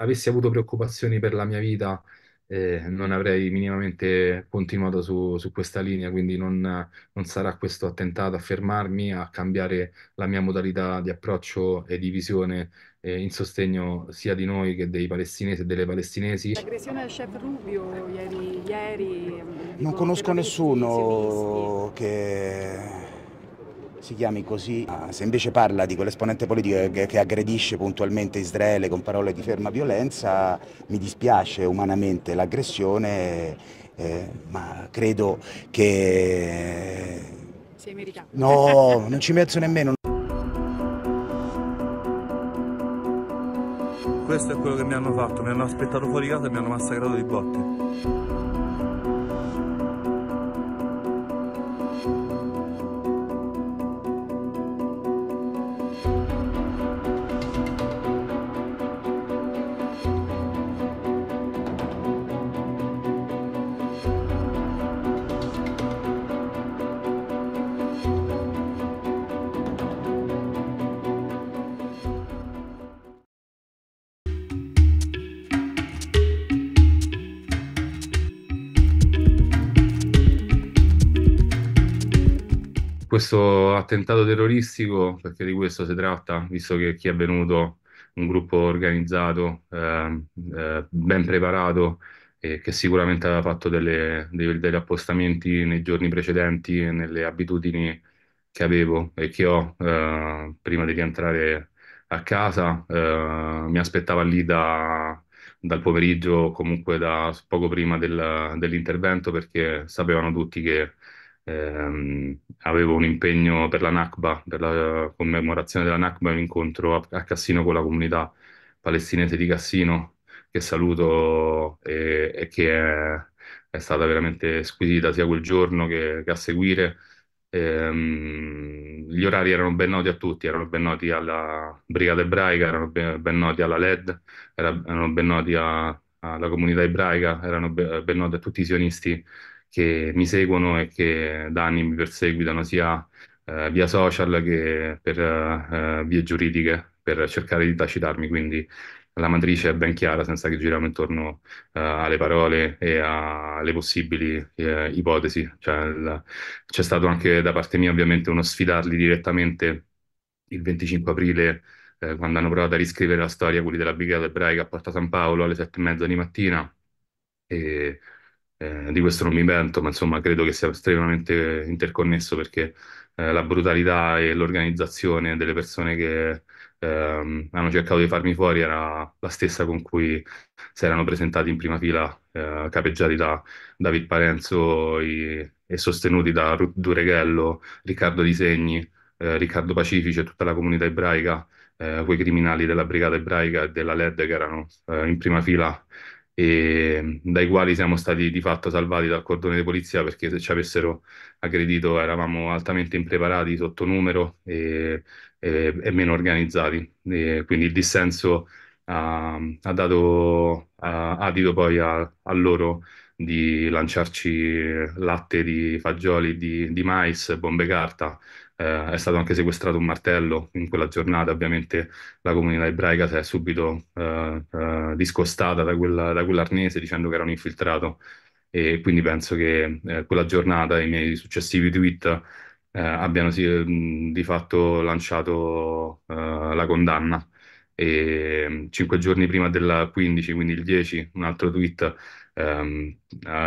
avessi avuto preoccupazioni per la mia vita, eh, non avrei minimamente continuato su, su questa linea, quindi non, non sarà questo attentato a fermarmi, a cambiare la mia modalità di approccio e di visione eh, in sostegno sia di noi che dei palestinesi e delle palestinesi. L'aggressione al chef Rubio ieri... ieri non conosco nessuno che si chiami così, se invece parla di quell'esponente politico che, aggredisce puntualmente Israele con parole di ferma violenza, mi dispiace umanamente l'aggressione, eh, ma credo che... Sei meritato. No, non ci penso nemmeno. Questo è quello che mi hanno fatto, mi hanno aspettato fuori casa e mi hanno massacrato di botte. questo attentato terroristico, perché di questo si tratta, visto che chi è venuto, un gruppo organizzato, eh, eh, ben preparato, e che sicuramente aveva fatto delle, dei, degli appostamenti nei giorni precedenti e nelle abitudini che avevo e che ho eh, prima di rientrare a casa, eh, mi aspettava lì da, dal pomeriggio, comunque da poco prima del, dell'intervento, perché sapevano tutti che eh, avevo un impegno per la Nakba, per la commemorazione della Nakba, un incontro a, a Cassino con la comunità palestinese di Cassino, che saluto e, e che è, è, stata veramente squisita sia quel giorno che, che a seguire. Ehm, gli orari erano ben noti a tutti, erano ben noti alla Brigata Ebraica, erano ben, ben noti alla LED, erano ben noti a, alla comunità ebraica, erano ben, noti a tutti i sionisti che mi seguono e che da anni mi perseguitano sia eh, via social che per eh, vie giuridiche per cercare di tacitarmi, quindi la matrice è ben chiara senza che giriamo intorno eh, alle parole e alle possibili eh, ipotesi. Cioè, il, c'è stato anche da parte mia ovviamente uno sfidarli direttamente il 25 aprile eh, quando hanno provato a riscrivere la storia quelli della brigata ebraica a Porta San Paolo alle sette e mezza di mattina e eh, di questo non mi pento, ma insomma credo che sia estremamente interconnesso perché eh, la brutalità e l'organizzazione delle persone che ehm, hanno cercato di farmi fuori era la stessa con cui si erano presentati in prima fila, eh, capeggiati da David Parenzo i, e sostenuti da Ruth Dureghello, Riccardo Di Segni, eh, Riccardo Pacifici e tutta la comunità ebraica. Eh, quei criminali della brigata ebraica e della LED che erano in prima fila e dai quali siamo stati di fatto salvati dal cordone di polizia perché se ci avessero aggredito eravamo altamente impreparati sotto numero e, e, e meno organizzati. E quindi il dissenso ha, ha dato ha, adito poi a, a, loro di lanciarci latte di fagioli, di, di mais, bombe carta eh, è stato anche sequestrato un martello in quella giornata, ovviamente la comunità ebraica si è subito eh, eh, discostata da, quella, da quell'arnese dicendo che era un infiltrato e quindi penso che eh, quella giornata e i miei successivi tweet eh, abbiano sì, ehm, di fatto lanciato eh, la condanna. E, mm, cinque giorni prima del 15, quindi il 10, un altro tweet ehm,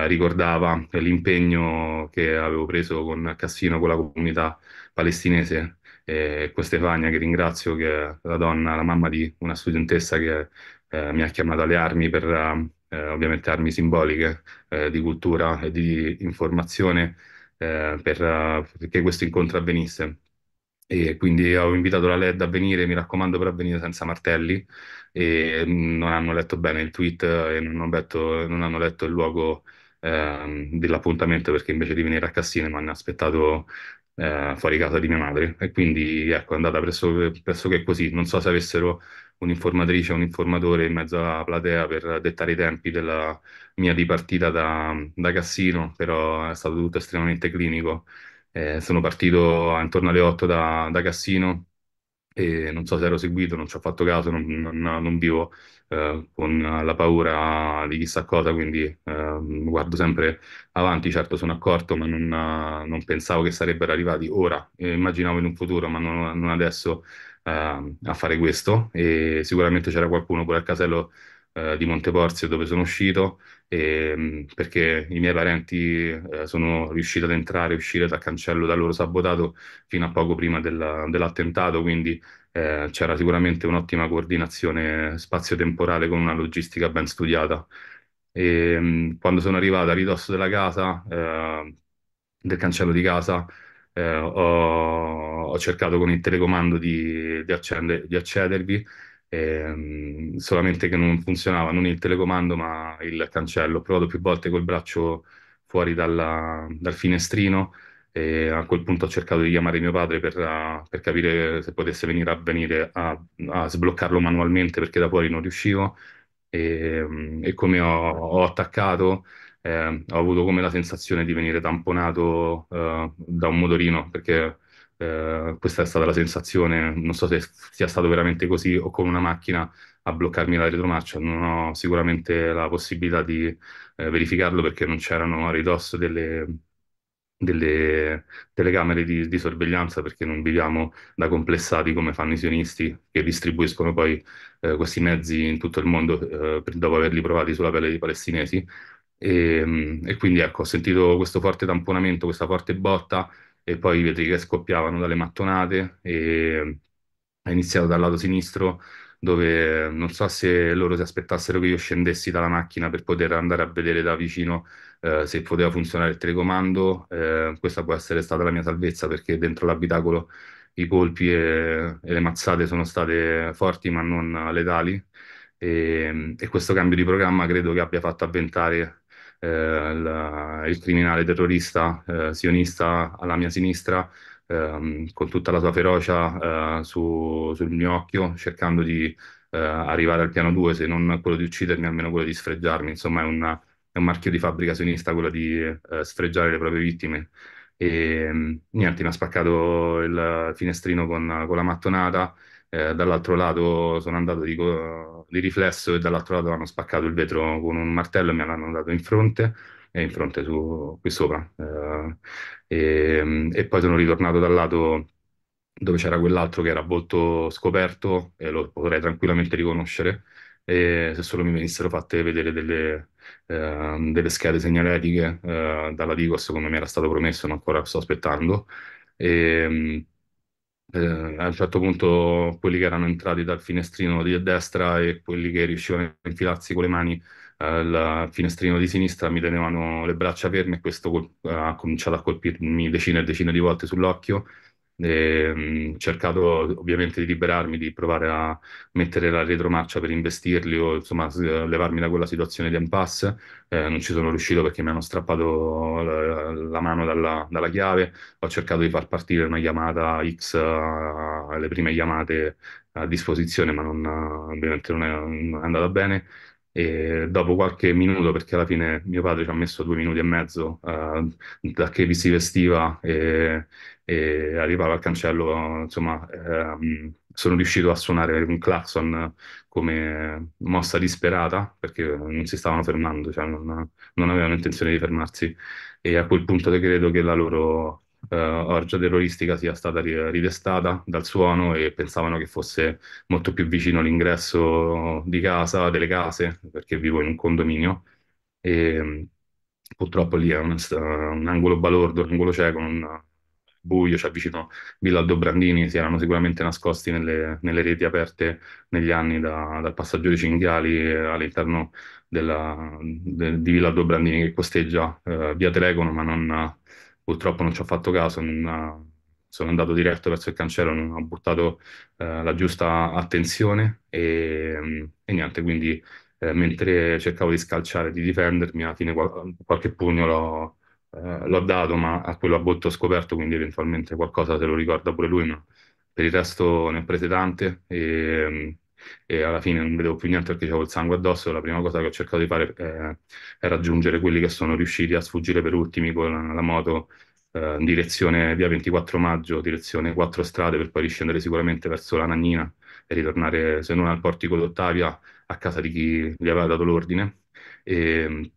ricordava l'impegno che avevo preso con Cassino, con la comunità palestinese. E con Stefania, che ringrazio, che è la donna, la mamma di una studentessa che eh, mi ha chiamato alle armi per ehm, eh, ovviamente armi simboliche eh, di cultura e di informazione eh, per, perché eh, questo incontro avvenisse e quindi ho invitato la LED a venire, mi raccomando però venire senza martelli e mm, non hanno letto bene il tweet e non, ho letto, non hanno letto il luogo eh, dell'appuntamento perché invece di venire a Cassino mi hanno aspettato eh, fuori casa di mia madre e quindi ecco è andata pressoché, pressoché così, non so se avessero un'informatrice o un informatore in mezzo alla platea per dettare i tempi della mia dipartita da, da Cassino, però è stato tutto estremamente clinico eh, sono partito intorno alle 8 da, da Cassino e non so se ero seguito, non ci ho fatto caso, non, non, non vivo eh, con la paura di chissà cosa, quindi eh, guardo sempre avanti, certo sono accorto, ma non, non pensavo che sarebbero arrivati ora, eh, immaginavo in un futuro, ma non, adesso ehm, a fare questo e sicuramente c'era qualcuno pure al casello eh, di Monteporzio dove sono uscito e, ehm, perché i miei parenti eh, sono riusciti ad entrare e uscire dal cancello da loro sabotato fino a poco prima del, dell'attentato, quindi eh, c'era sicuramente un'ottima coordinazione spazio-temporale con una logistica ben studiata. E, ehm, quando sono arrivato a ridosso della casa, ehm, del cancello di casa, eh, ho, ho, cercato con il telecomando di, di, accende, di accedervi Ehm, solamente che non funzionava non il telecomando ma il cancello. Ho provato più volte col braccio fuori dalla- dal finestrino e a quel punto ho cercato di chiamare mio padre per, ah, per capire se potesse venire a, venire a- a sbloccarlo manualmente perché da fuori non riuscivo e, ehm, e come ho, ho attaccato eh, ho avuto come la sensazione di venire tamponato eh, da un motorino perché eh, questa è stata la sensazione, non so se sia stato veramente così o con una macchina a bloccarmi la retromarcia, non ho sicuramente la possibilità di eh, verificarlo perché non c'erano a ridosso delle, delle telecamere di, di, sorveglianza perché non viviamo da complessati come fanno i sionisti che distribuiscono poi eh, questi mezzi in tutto il mondo eh, per, dopo averli provati sulla pelle dei palestinesi. E, ehm, e quindi ecco, ho sentito questo forte tamponamento, questa forte botta e poi i vetri che scoppiavano dalle mattonate e ha iniziato dal lato sinistro dove non so se loro si aspettassero che io scendessi dalla macchina per poter andare a vedere da vicino eh, se poteva funzionare il telecomando, eh, questa può essere stata la mia salvezza perché dentro l'abitacolo i colpi e, e le mazzate sono state forti ma non letali e, e questo cambio di programma credo che abbia fatto avventare il, eh, il, criminale terrorista eh, sionista alla mia sinistra ehm, con tutta la sua ferocia eh, su, sul mio occhio cercando di arrivare al piano 2 se non quello di uccidermi almeno quello di sfregiarmi insomma è una è un marchio di fabbrica sionista quello di eh, sfregiare le proprie vittime. E niente, mi ha spaccato il finestrino con, con la mattonata eh, dall'altro lato sono andato di, di riflesso e dall'altro lato hanno spaccato il vetro con un martello e me l'hanno dato in fronte e eh, in fronte su, qui sopra. Eh, e, ehm, e, poi sono ritornato dal lato dove c'era quell'altro che era molto scoperto e lo potrei tranquillamente riconoscere. E se solo mi venissero fatte vedere delle, eh, delle schede segnaletiche eh, dalla DICOS, come mi era stato promesso, non ancora sto aspettando. E, ehm, eh, a un certo punto quelli che erano entrati dal finestrino di destra e quelli che riuscivano a infilarsi con le mani al eh, finestrino di sinistra mi tenevano le braccia ferme e questo ha cominciato a colpirmi decine e decine di volte sull'occhio e, ehm, cercato ovviamente di liberarmi, di provare a mettere la retromarcia per investirli o insomma levarmi da quella situazione di impasse. Eh, non ci sono riuscito perché mi hanno strappato la, la mano dalla, dalla, chiave. Ho cercato di far partire una chiamata X, alle eh, prime chiamate a disposizione, ma non, ovviamente non è, non è andata bene. E dopo qualche minuto, perché alla fine mio padre ci ha messo due minuti e mezzo, uh, da che vi si vestiva e e arrivavo al cancello, insomma, ehm, sono riuscito a suonare un clacson come mossa disperata perché non si stavano fermando, cioè non, non avevano intenzione di fermarsi e a quel punto credo che la loro eh, orgia terroristica sia stata ridestata dal suono e pensavano che fosse molto più vicino l'ingresso di casa, delle case, perché vivo in un condominio e purtroppo lì è un, un angolo balordo, un angolo cieco, non, buio, cioè vicino Villaldo Brandini, si erano sicuramente nascosti nelle, nelle reti aperte negli anni da, dal passaggio dei Cinghiali eh, all'interno della, de, di Villaldo Brandini che costeggia eh, via Telegono, ma non, purtroppo non ci ho fatto caso, non, sono andato diretto verso il cancello, non ho buttato eh, la giusta attenzione e, e niente, quindi eh, mentre cercavo di scalciare, di difendermi, alla fine qualche pugno l'ho eh, l'ho dato, ma a quello a botto scoperto, quindi eventualmente qualcosa se lo ricorda pure lui, ma per il resto ne ho prese tante e, e alla fine non vedevo più niente perché avevo il sangue addosso. La prima cosa che ho cercato di fare è, eh, è raggiungere quelli che sono riusciti a sfuggire per ultimi con la, la moto eh, in direzione via 24 maggio, direzione quattro strade, per poi riscendere sicuramente verso la Nannina e ritornare, se non al portico d'Ottavia, a casa di chi gli aveva dato l'ordine. E,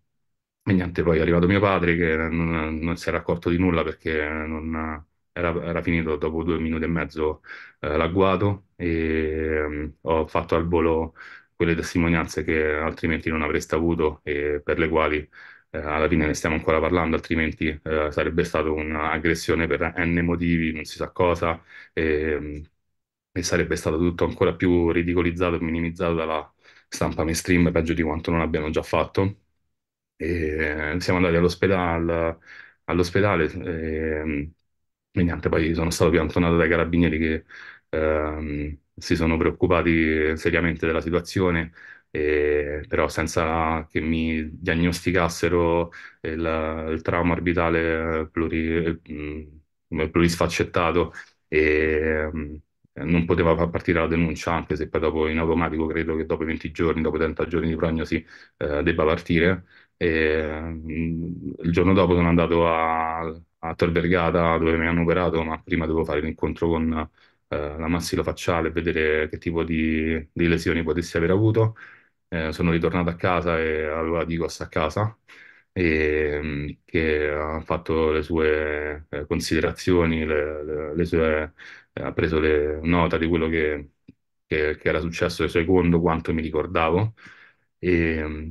e niente, poi è arrivato mio padre che non, non si era accorto di nulla perché non, era, era, finito dopo due minuti e mezzo eh, l'agguato e um, ho fatto al volo quelle testimonianze che altrimenti non avreste avuto e per le quali eh, alla fine ne stiamo ancora parlando, altrimenti eh, sarebbe stata un'aggressione per n motivi, non si sa cosa, e, mm, e, sarebbe stato tutto ancora più ridicolizzato e minimizzato dalla stampa mainstream, peggio di quanto non abbiano già fatto e eh, siamo andati all'ospedale, all'ospedale ehm, e, e niente, poi sono stato piantonato dai carabinieri che ehm, si sono preoccupati seriamente della situazione, e- però senza che mi diagnosticassero il, il trauma orbitale pluri- mm, plurisfaccettato e mm, non poteva far partire la denuncia, anche se poi dopo in automatico credo che dopo 20 giorni, dopo 30 giorni di prognosi eh, debba partire. E, il giorno dopo sono andato a, a Tor Vergata dove mi hanno operato, ma prima devo fare l'incontro con eh, la maxillofacciale e vedere che tipo di, di lesioni potessi aver avuto. Eh, sono ritornato a casa e avevo la Digos a casa e, che ha fatto le sue eh, considerazioni, le, le, le sue, eh, ha preso le, nota di quello che, che, che era successo secondo quanto mi ricordavo e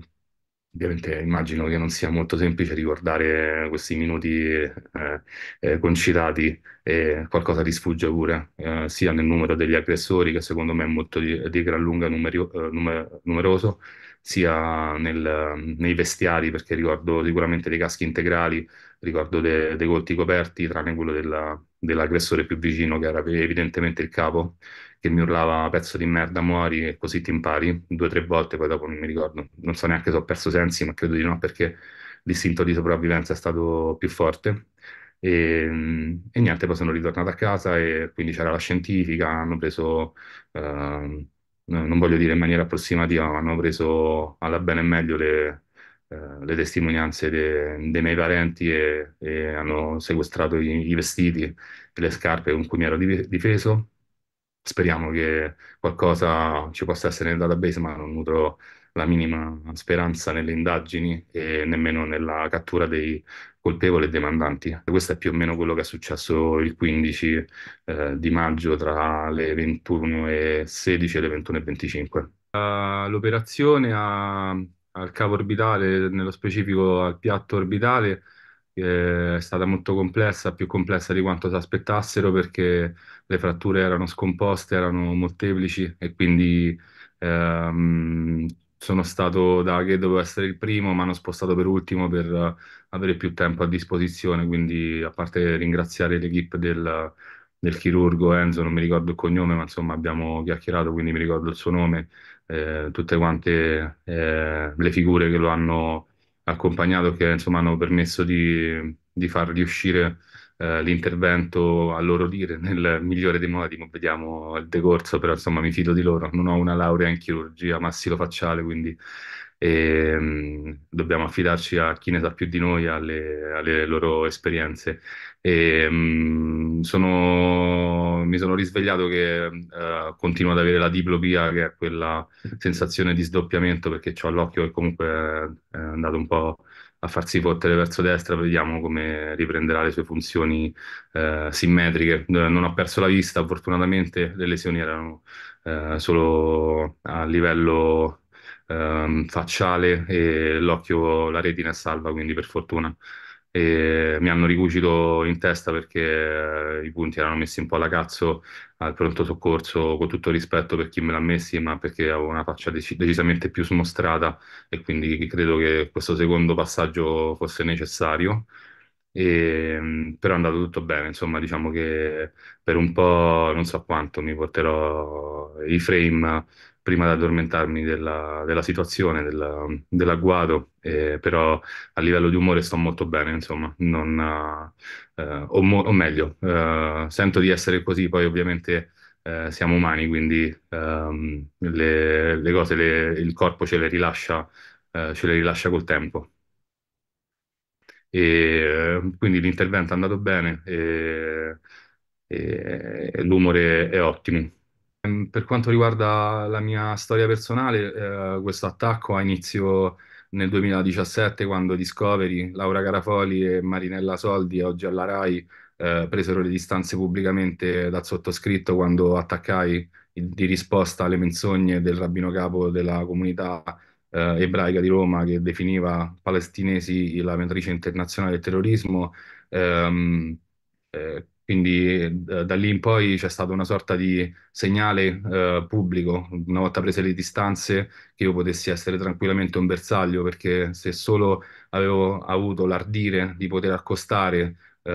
Ovviamente immagino che non sia molto semplice ricordare questi minuti eh, eh, concitati e qualcosa ti sfugge pure, eh, sia nel numero degli aggressori, che secondo me è molto di, di gran lunga numerio, eh, numer numeroso, sia nel, nei vestiari, perché ricordo sicuramente dei caschi integrali, ricordo de dei colti coperti, tranne quello della, dell'aggressore più vicino, che era evidentemente il capo, che mi urlava pezzo di merda, muori e così ti impari, due o tre volte, poi dopo non mi ricordo. Non so neanche se ho perso sensi, ma credo di no, perché l'istinto di sopravvivenza è stato più forte. E, ehm, e, niente, poi sono ritornato a casa e quindi c'era la scientifica, hanno preso, eh, non voglio dire in maniera approssimativa, ma hanno preso alla bene e meglio le, eh, le testimonianze dei de miei parenti e, e hanno sequestrato i, i, vestiti e le scarpe con cui mi ero difeso. Speriamo che qualcosa ci possa essere nel database, ma non nutro la minima speranza nelle indagini e nemmeno nella cattura dei colpevoli e dei mandanti. Questo è più o meno quello che è successo il 15 eh, di maggio tra le 21.16 e, le 21.25. Uh, eh, l'operazione ha al cavo orbitale, nello specifico al piatto orbitale, è stata molto complessa, più complessa di quanto si aspettassero perché le fratture erano scomposte, erano molteplici e quindi ehm, sono stato da che dovevo essere il primo, ma hanno spostato per ultimo per avere più tempo a disposizione, quindi a parte ringraziare l'equipe del, del chirurgo Enzo, non mi ricordo il cognome, ma insomma abbiamo chiacchierato, quindi mi ricordo il suo nome eh, tutte quante eh, le figure che lo hanno accompagnato che insomma hanno permesso di, di far riuscire eh, l'intervento a loro dire nel migliore dei modi, non vediamo il decorso, però insomma mi fido di loro, non ho una laurea in chirurgia maxillofacciale, quindi e, ehm, mh, dobbiamo affidarci a chi ne sa più di noi, alle, alle loro esperienze. E, ehm, mh, sono mi sono risvegliato che eh, continuo ad avere la diplopia, che è quella sensazione di sdoppiamento, perché ho l'occhio che comunque eh, è andato un po' a farsi fottere verso destra, vediamo come riprenderà le sue funzioni eh, simmetriche. Eh, non ho perso la vista, fortunatamente le lesioni erano eh, solo a livello ehm, facciale e l'occhio, la retina è salva, quindi per fortuna e mi hanno ricucito in testa perché eh, i punti erano messi un po' alla cazzo al pronto soccorso, con tutto rispetto per chi me l'ha messi, ma perché avevo una faccia dec- decisamente più smostrata e quindi credo che questo secondo passaggio fosse necessario. E, ehm, però è andato tutto bene, insomma, diciamo che per un po', non so quanto, mi porterò i frame prima di addormentarmi della, della situazione, della, dell'agguato, eh, però a livello di umore sto molto bene, insomma, non, eh, o, mo- o, meglio, eh, sento di essere così, poi ovviamente eh, siamo umani, quindi ehm, le, le, cose, le, il corpo ce le rilascia, eh, ce le rilascia col tempo. E, quindi l'intervento è andato bene e, e l'umore è ottimo. Ehm, per quanto riguarda la mia storia personale, eh, questo attacco ha inizio nel 2017 quando Discovery, Laura Carafoli e Marinella Soldi, oggi alla RAI, eh, presero le distanze pubblicamente dal sottoscritto quando attaccai il, di risposta alle menzogne del rabbino capo della comunità eh, ebraica di Roma che definiva palestinesi la ventrice internazionale del terrorismo. Ehm, eh, quindi eh, da lì in poi c'è stato una sorta di segnale eh, pubblico, una volta prese le distanze, che io potessi essere tranquillamente un bersaglio, perché se solo avevo avuto l'ardire di poter accostare eh,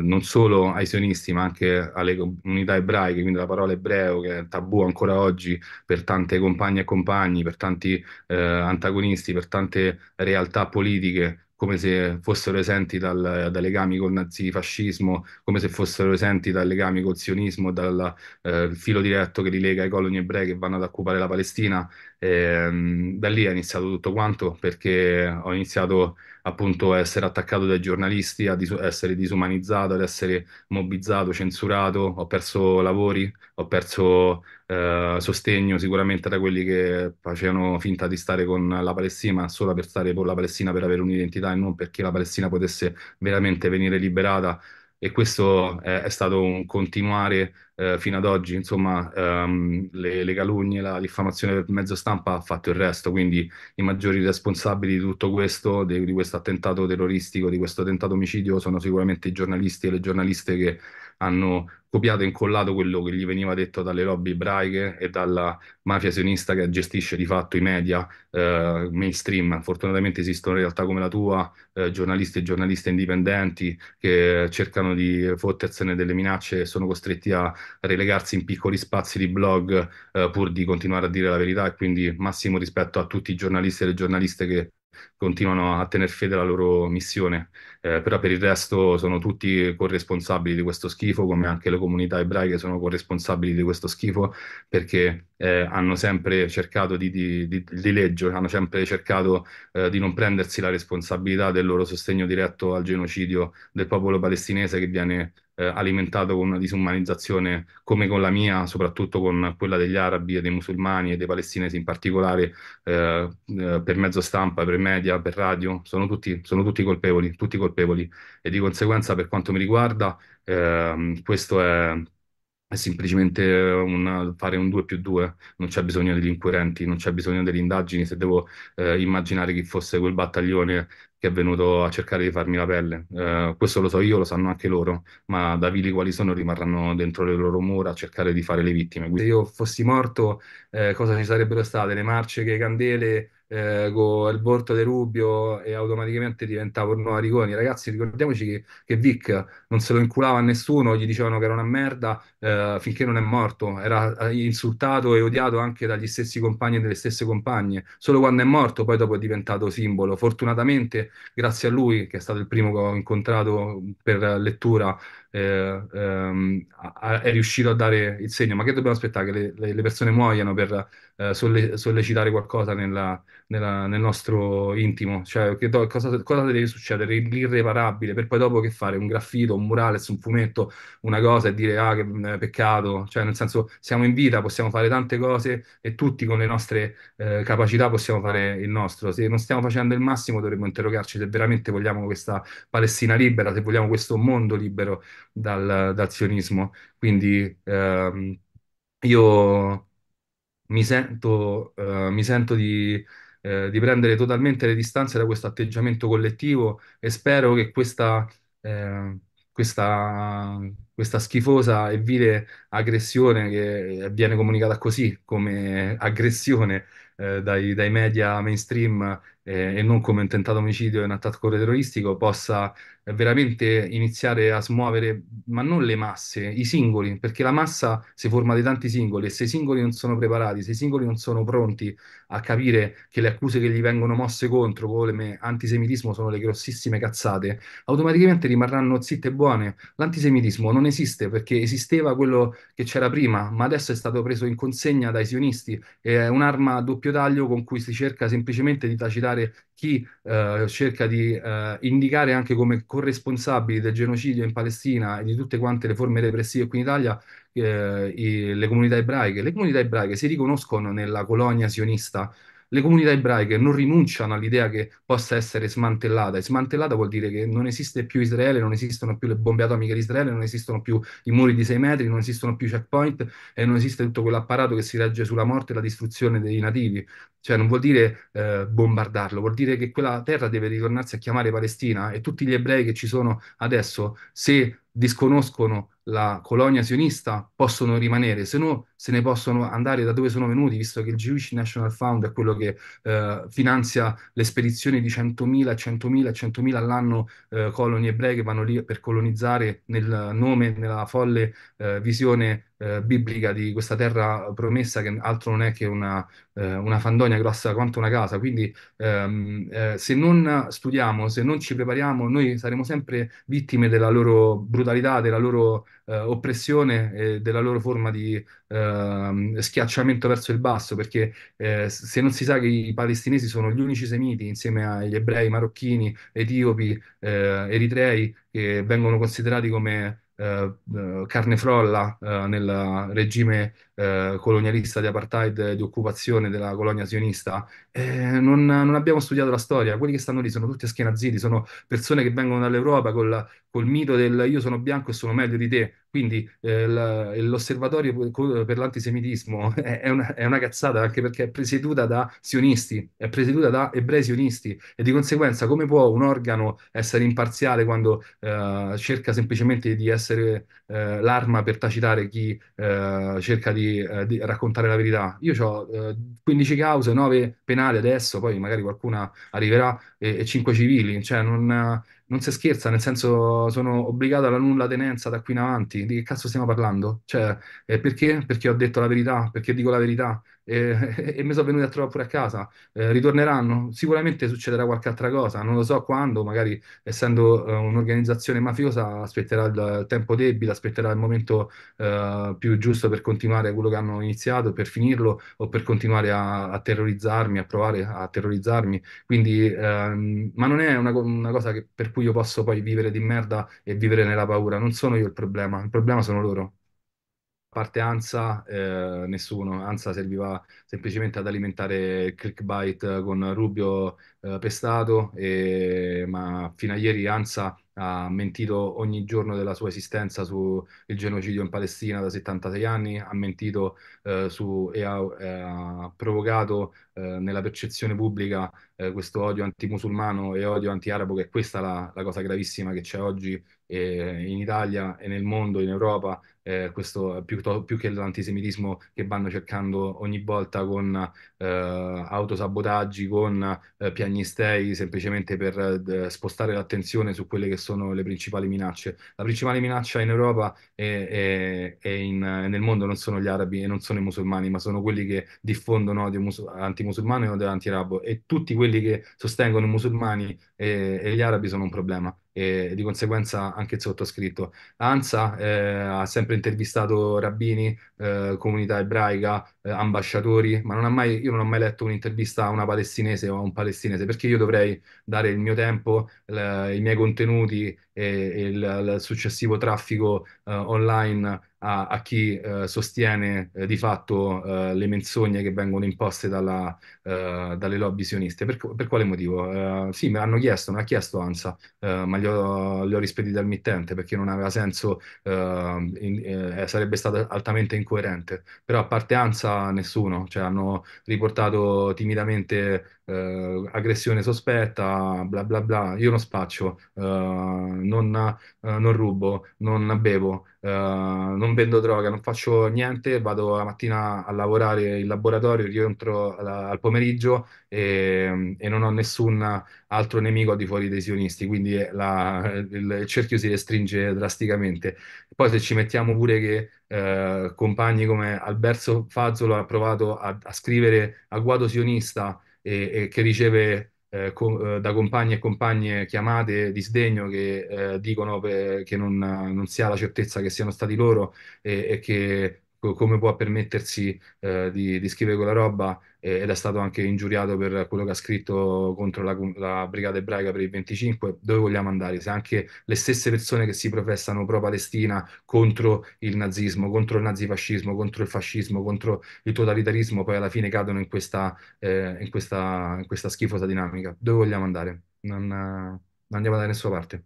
non solo ai sionisti, ma anche alle comunità ebraiche, quindi la parola ebreo che è tabù ancora oggi per tante compagne e compagni, per tanti eh, antagonisti, per tante realtà politiche come se fossero esenti dal, da legami col nazifascismo, come se fossero esenti dai legami col sionismo, dal eh, filo diretto che li lega ai coloni ebrei che vanno ad occupare la Palestina. E, ehm, da lì è iniziato tutto quanto perché ho iniziato appunto a essere attaccato dai giornalisti, a dis- essere disumanizzato, ad essere mobbizzato, censurato, ho perso lavori, ho perso eh, sostegno sicuramente da quelli che facevano finta di stare con la Palestina, ma solo per stare con la Palestina per avere un'identità e non perché la Palestina potesse veramente venire liberata. E questo è, è stato un continuare eh, fino ad oggi, insomma, ehm, le, le, calunnie, la, diffamazione per mezzo stampa ha fatto il resto, quindi i maggiori responsabili di tutto questo, di, di questo attentato terroristico, di questo attentato omicidio, sono sicuramente i giornalisti e le giornaliste che hanno copiato e incollato quello che gli veniva detto dalle lobby ebraiche e dalla mafia sionista che gestisce di fatto i media eh, mainstream. Fortunatamente esistono realtà come la tua, eh, giornalisti e giornaliste indipendenti che cercano di fottersene delle minacce e sono costretti a relegarsi in piccoli spazi di blog eh, pur di continuare a dire la verità e quindi massimo rispetto a tutti i giornalisti e le giornaliste che continuano a tenere fede alla loro missione, eh, però per il resto sono tutti corresponsabili di questo schifo, come anche le comunità ebraiche sono corresponsabili di questo schifo, perché eh, hanno sempre cercato di, di, di, di leggio, hanno sempre cercato eh, di non prendersi la responsabilità del loro sostegno diretto al genocidio del popolo palestinese che viene eh, alimentato con una disumanizzazione come con la mia, soprattutto con quella degli arabi e dei musulmani e dei palestinesi in particolare, eh, eh, per mezzo stampa, per media, per radio, sono tutti, sono tutti colpevoli, tutti colpevoli. E di conseguenza, per quanto mi riguarda, ehm, questo è semplicemente un, fare un 2 più 2, non c'è bisogno degli inquirenti, non c'è bisogno delle indagini, se devo eh, immaginare chi fosse quel battaglione che è venuto a cercare di farmi la pelle. Eh, questo lo so io, lo sanno anche loro, ma da vili quali sono rimarranno dentro le loro mura a cercare di fare le vittime. Quindi, se io fossi morto, eh, cosa ci sarebbero state? Le marce, le candele, eh, con il volto di Rubio e automaticamente diventavo un nuovo Rigoni. Ragazzi, ricordiamoci che, che Vic non se lo inculava a nessuno, gli dicevano che era una merda, eh, finché non è morto, era eh, insultato e odiato anche dagli stessi compagni e dalle stesse compagne, solo quando è morto poi dopo è diventato simbolo. Fortunatamente, grazie a lui, che è stato il primo che ho incontrato per lettura, eh, ehm, è riuscito a dare il segno. Ma che dobbiamo aspettare? Che le, le persone muoiano per eh, solle, sollecitare qualcosa nella, nella, nel nostro intimo? Cioè, che, cosa, cosa, deve succedere? L'irreparabile, per poi dopo che fare? Un graffito, un murales, un fumetto, una cosa e dire ah, che eh, eh, peccato, cioè nel senso siamo in vita, possiamo fare tante cose e tutti con le nostre eh, capacità possiamo fare il nostro. Se non stiamo facendo il massimo dovremmo interrogarci se veramente vogliamo questa Palestina libera, se vogliamo questo mondo libero dal, dal sionismo. Quindi ehm, io mi sento, eh, mi sento di, eh, di, prendere totalmente le distanze da questo atteggiamento collettivo e spero che questa eh, questa, questa schifosa e vile aggressione che viene comunicata così, come aggressione eh, dai, dai media mainstream eh, e non come un tentato omicidio e un attacco terroristico, possa eh, veramente iniziare a smuovere, ma non le masse, i singoli, perché la massa si forma di tanti singoli e se i singoli non sono preparati, se i singoli non sono pronti a capire che le accuse che gli vengono mosse contro, come antisemitismo, sono le grossissime cazzate, automaticamente rimarranno zitte e buone. L'antisemitismo non esiste perché esisteva quello che c'era prima, ma adesso è stato preso in consegna dai sionisti, è un'arma a doppio taglio con cui si cerca semplicemente di tacitare indicare chi eh, cerca di eh, indicare anche come corresponsabili del genocidio in Palestina e di tutte quante le forme repressive qui in Italia eh, i, le comunità ebraiche. Le comunità ebraiche si riconoscono nella colonia sionista le comunità ebraiche non rinunciano all'idea che possa essere smantellata e smantellata vuol dire che non esiste più Israele, non esistono più le bombe atomiche di Israele, non esistono più i muri di sei metri, non esistono più i checkpoint e non esiste tutto quell'apparato che si regge sulla morte e la distruzione dei nativi. Cioè non vuol dire eh, bombardarlo, vuol dire che quella terra deve ritornarsi a chiamare Palestina e tutti gli ebrei che ci sono adesso, se disconoscono la colonia sionista possono rimanere, se no se ne possono andare da dove sono venuti, visto che il Jewish National Fund è quello che eh, finanzia le spedizioni di 100.000, 100.000, 100.000 all'anno eh, colonie ebrei che vanno lì per colonizzare nel nome, nella folle eh, visione eh, biblica di questa terra promessa che altro non è che una, eh, una fandonia grossa quanto una casa. Quindi ehm, eh, se non studiamo, se non ci prepariamo, noi saremo sempre vittime della loro brutalità, della loro eh, oppressione e della loro forma di ehm, schiacciamento verso il basso, perché eh, se non si sa che i palestinesi sono gli unici semiti insieme agli ebrei, marocchini, etiopi, eritrei, che vengono considerati come eh, eh, carne frolla eh, nel regime colonialista di apartheid di occupazione della colonia sionista, non, non, abbiamo studiato la storia. Quelli che stanno lì sono tutti askenaziti, sono persone che vengono dall'Europa col, col mito del io sono bianco e sono meglio di te quindi eh, l'osservatorio per l'antisemitismo è una, è, una, cazzata anche perché è presieduta da sionisti, è presieduta da ebrei sionisti e di conseguenza come può un organo essere imparziale quando eh, cerca semplicemente di essere eh, l'arma per tacitare chi eh, cerca di, eh, di, raccontare la verità? Io ho 15 eh, cause, 9 penali adesso, poi magari qualcuna arriverà e, e 5 civili, cioè non non si scherza, nel senso sono obbligato alla nulla tenenza da qui in avanti. Di che cazzo stiamo parlando? Cioè, eh, perché? Perché ho detto la verità, perché dico la verità e, e mi sono venuti a trovare pure a casa. Eh, ritorneranno? Sicuramente succederà qualche altra cosa, non lo so quando, magari essendo eh, un'organizzazione mafiosa aspetterà il, il, tempo debito, aspetterà il momento eh, più giusto per continuare quello che hanno iniziato, per finirlo o per continuare a, a terrorizzarmi, a provare a terrorizzarmi. Quindi, ehm, ma non è una, una cosa che, per cui io posso poi vivere di merda e vivere nella paura, non sono io il problema, il problema sono loro parte ANSA, eh, nessuno. ANSA serviva semplicemente ad alimentare clickbait con Rubio eh, pestato, e, ma fino a ieri ANSA ha mentito ogni giorno della sua esistenza sul genocidio in Palestina da 76 anni, ha mentito eh, su, e ha, ha provocato eh, nella percezione pubblica eh, questo odio antimusulmano e odio antiarabo, che è questa la, la cosa gravissima che c'è oggi eh, in Italia e nel mondo, in Europa, eh, questo più, più, che l'antisemitismo che vanno cercando ogni volta con eh, autosabotaggi, con eh, piagnistei, semplicemente per spostare l'attenzione su quelle che sono le principali minacce. La principale minaccia in Europa e nel mondo non sono gli arabi e non sono i musulmani, ma sono quelli che diffondono odio mus- antimusulmano e odio antirabo e tutti quelli che sostengono i musulmani e, e gli arabi sono un problema e di conseguenza anche il sottoscritto. ANSA eh, ha sempre sempre intervistato rabbini, eh, comunità ebraica, eh, ambasciatori, ma non mai, io non ho mai letto un'intervista a una palestinese o a un palestinese, perché io dovrei dare il mio tempo, le, i miei contenuti e, e il, il, successivo traffico eh, online a, a chi eh, sostiene eh, di fatto eh, le menzogne che vengono imposte dalla, eh, dalle lobby sioniste. Per, per quale motivo? Eh, sì, me l'hanno chiesto, non ha chiesto ANSA, ma gli ho, li ho, rispediti al mittente perché non aveva senso, in, sarebbe stato altamente incoerente. Però a parte ANSA nessuno, cioè hanno riportato timidamente eh, aggressione sospetta, bla bla bla, io non spaccio, eh, non, eh, non, rubo, non bevo, eh, non vendo droga, non faccio niente, vado la mattina a lavorare in laboratorio, rientro alla, al pomeriggio e, e, non ho nessun altro nemico al di fuori dei sionisti, quindi la, il, il cerchio si restringe drasticamente. Poi se ci mettiamo pure che eh, compagni come Alberto Fazzolo ha provato a, a scrivere agguato sionista, e, e che riceve eh, co- eh, da compagni e compagne chiamate di sdegno che eh, dicono pe- che non, non, si ha la certezza che siano stati loro e, e che come può permettersi eh, di, di, scrivere quella roba eh, ed è stato anche ingiuriato per quello che ha scritto contro la, la brigata ebraica per il 25, dove vogliamo andare? Se anche le stesse persone che si professano pro-Palestina contro il nazismo, contro il nazifascismo, contro il fascismo, contro il totalitarismo, poi alla fine cadono in questa, eh, in questa, in questa schifosa dinamica, dove vogliamo andare? Non, non andiamo da nessuna parte.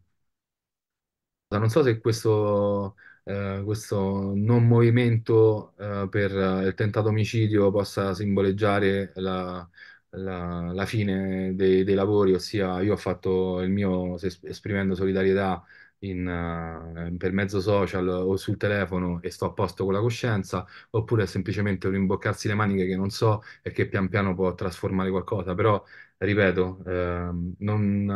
Non so se questo eh, questo non movimento eh, per eh, il tentato omicidio possa simboleggiare la, la, la fine dei, dei, lavori, ossia io ho fatto il mio esprimendo solidarietà in, uh, per mezzo social o sul telefono e sto a posto con la coscienza, oppure è semplicemente un rimboccarsi le maniche che non so e che pian piano può trasformare qualcosa, però ripeto, eh, non,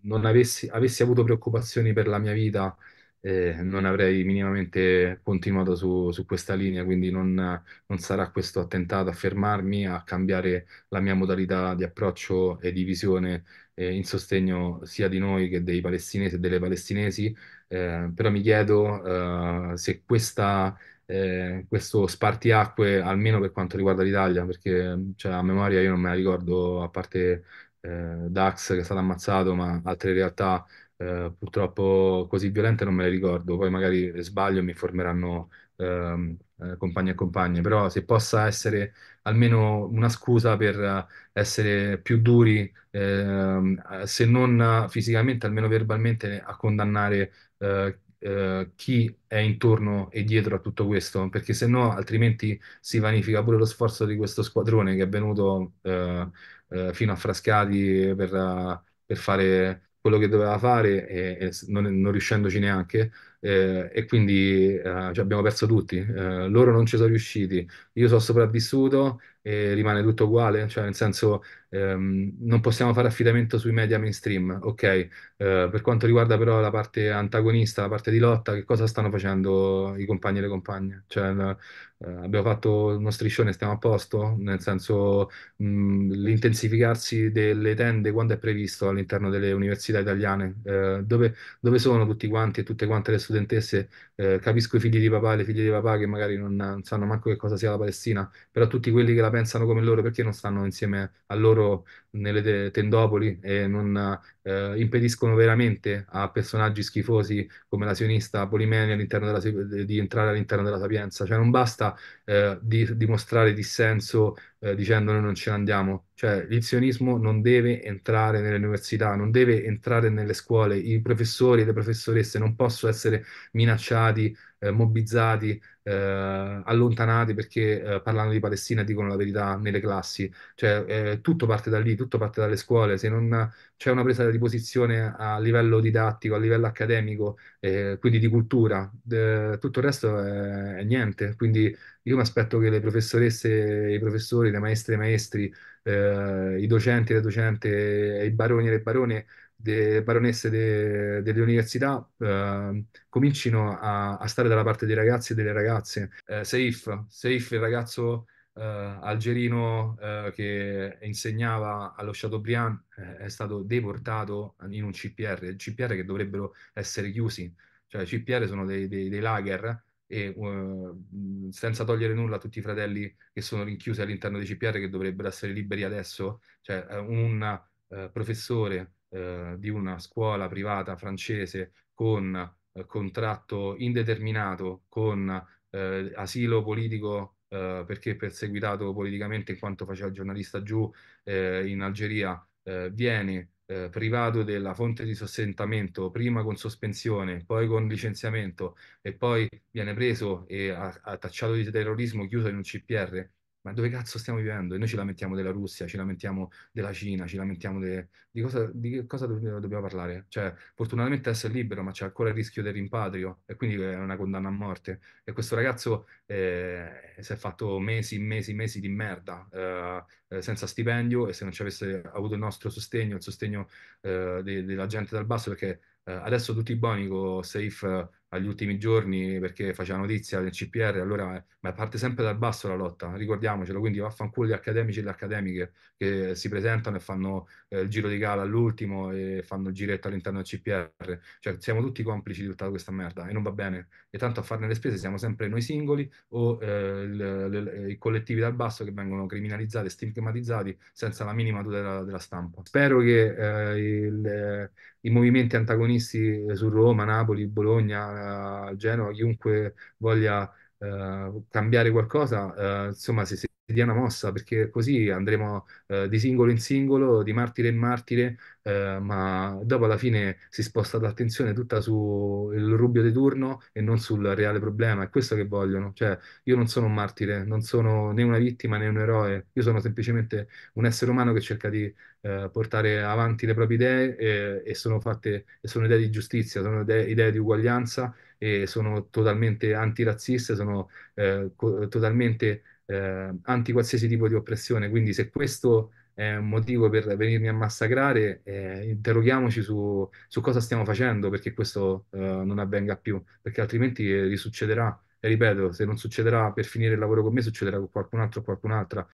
eh, non avessi, avessi avuto preoccupazioni per la mia vita eh, non avrei minimamente continuato su, su questa linea, quindi non, non, sarà questo attentato a fermarmi, a cambiare la mia modalità di approccio e di visione eh, in sostegno sia di noi che dei palestinesi e delle palestinesi, eh, però mi chiedo eh, se questa... Eh, questo spartiacque, almeno per quanto riguarda l'Italia, perché cioè, a memoria io non me la ricordo, a parte eh, Dax che è stato ammazzato, ma altre realtà eh, purtroppo così violente non me le ricordo, poi magari sbaglio e mi formeranno ehm, eh, compagni e compagne, però se possa essere almeno una scusa per essere più duri, ehm, eh, se non fisicamente, almeno verbalmente, a condannare eh, eh, chi è intorno e dietro a tutto questo, perché se no altrimenti si vanifica pure lo sforzo di questo squadrone che è venuto eh, eh, fino a Frascati per, per fare quello che doveva fare e, e non, non, riuscendoci neanche eh, e quindi eh, abbiamo perso tutti, eh, loro non ci sono riusciti, io sono sopravvissuto e rimane tutto uguale, cioè nel senso ehm, non possiamo fare affidamento sui media mainstream, ok? Eh, per quanto riguarda però la parte antagonista, la parte di lotta, che cosa stanno facendo i compagni e le compagne? Cioè, eh, abbiamo fatto uno striscione, stiamo a posto, nel senso mh, l'intensificarsi delle tende quando è previsto all'interno delle università italiane, eh, dove, dove, sono tutti quanti e tutte quante le studentesse? Eh, capisco i figli di papà e le figlie di papà che magari non, non sanno manco che cosa sia la Palestina, però tutti quelli che la pensano come loro, perché non stanno insieme a loro nelle tendopoli e non eh, impediscono veramente a personaggi schifosi come la sionista Polimeni della, eh, di entrare all'interno della Sapienza. Cioè non basta eh, di, dimostrare dissenso eh, dicendo noi non ce ne andiamo. Cioè il sionismo non deve entrare nelle università, non deve entrare nelle scuole. I professori e le professoresse non possono essere minacciati, eh, mobbizzati, eh, allontanati perché eh, parlano di Palestina e dicono la verità nelle classi. Cioè tutto parte da lì tutto parte dalle scuole, se non c'è una presa di posizione a livello didattico, a livello accademico, eh, quindi di cultura, eh, tutto il resto è, è niente. Quindi io mi aspetto che le professoresse, i professori, le maestre e i maestri, eh, i docenti e le docenti, i baroni e le barone, le baronesse de, delle università eh, comincino a, a, stare dalla parte dei ragazzi e delle ragazze. Eh, safe, Saif il ragazzo eh, algerino eh, che insegnava allo Chateaubriand eh, è stato deportato in un CPR, CPR che dovrebbero essere chiusi, cioè i CPR sono dei, dei, dei lager e uh, senza togliere nulla a tutti i fratelli che sono rinchiusi all'interno dei CPR che dovrebbero essere liberi adesso, cioè un uh, professore uh, di una scuola privata francese con contratto indeterminato, con asilo politico eh, perché perseguitato politicamente in quanto faceva il giornalista giù eh, in Algeria, eh, viene eh, privato della fonte di sostentamento, prima con sospensione, poi con licenziamento e poi viene preso e attacciato di terrorismo, chiuso in un CPR, ma dove cazzo stiamo vivendo? E noi ci lamentiamo della Russia, ci lamentiamo della Cina, ci lamentiamo de... di cosa, di cosa do- dobbiamo parlare? Cioè, fortunatamente adesso è libero, ma c'è ancora il rischio del rimpatrio e quindi eh, è una condanna a morte. E questo ragazzo eh, si è fatto mesi, mesi, mesi di merda, eh, eh, senza stipendio e se non ci avesse avuto il nostro sostegno, il sostegno eh, de- della gente dal basso, perché eh, adesso tutti i boni con Safe agli ultimi giorni perché faceva notizia del CPR, allora, ma parte sempre dal basso la lotta, ricordiamocelo, quindi vaffanculo gli accademici e le accademiche che si presentano e fanno eh, il giro di gala all'ultimo e fanno il giretto all'interno del CPR, cioè siamo tutti complici di tutta questa merda e non va bene, e tanto a farne le spese siamo sempre noi singoli o eh, i collettivi dal basso che vengono criminalizzati e stigmatizzati senza la minima tutela della stampa. Spero che eh, il, i movimenti antagonisti su Roma, Napoli, Bologna, eh, Genova, chiunque voglia eh, cambiare qualcosa, eh, insomma, se si quotidiana mossa, perché così andremo eh, di singolo in singolo, di martire in martire, eh, ma dopo alla fine si sposta l'attenzione tutta sul rubio di turno e non sul reale problema. È questo che vogliono. Cioè, io non sono un martire, non sono né una vittima né un eroe, io sono semplicemente un essere umano che cerca di eh, portare avanti le proprie idee e, eh, e, sono fatte, e sono idee di giustizia, sono idee, idee di uguaglianza e sono totalmente antirazziste, sono eh, totalmente eh, anti qualsiasi tipo di oppressione. Quindi se questo è un motivo per venirmi a massacrare, eh, interroghiamoci su, su, cosa stiamo facendo perché questo eh, non avvenga più, perché altrimenti risuccederà. E ripeto, se non succederà per finire il lavoro con me, succederà con qualcun altro o qualcun'altra,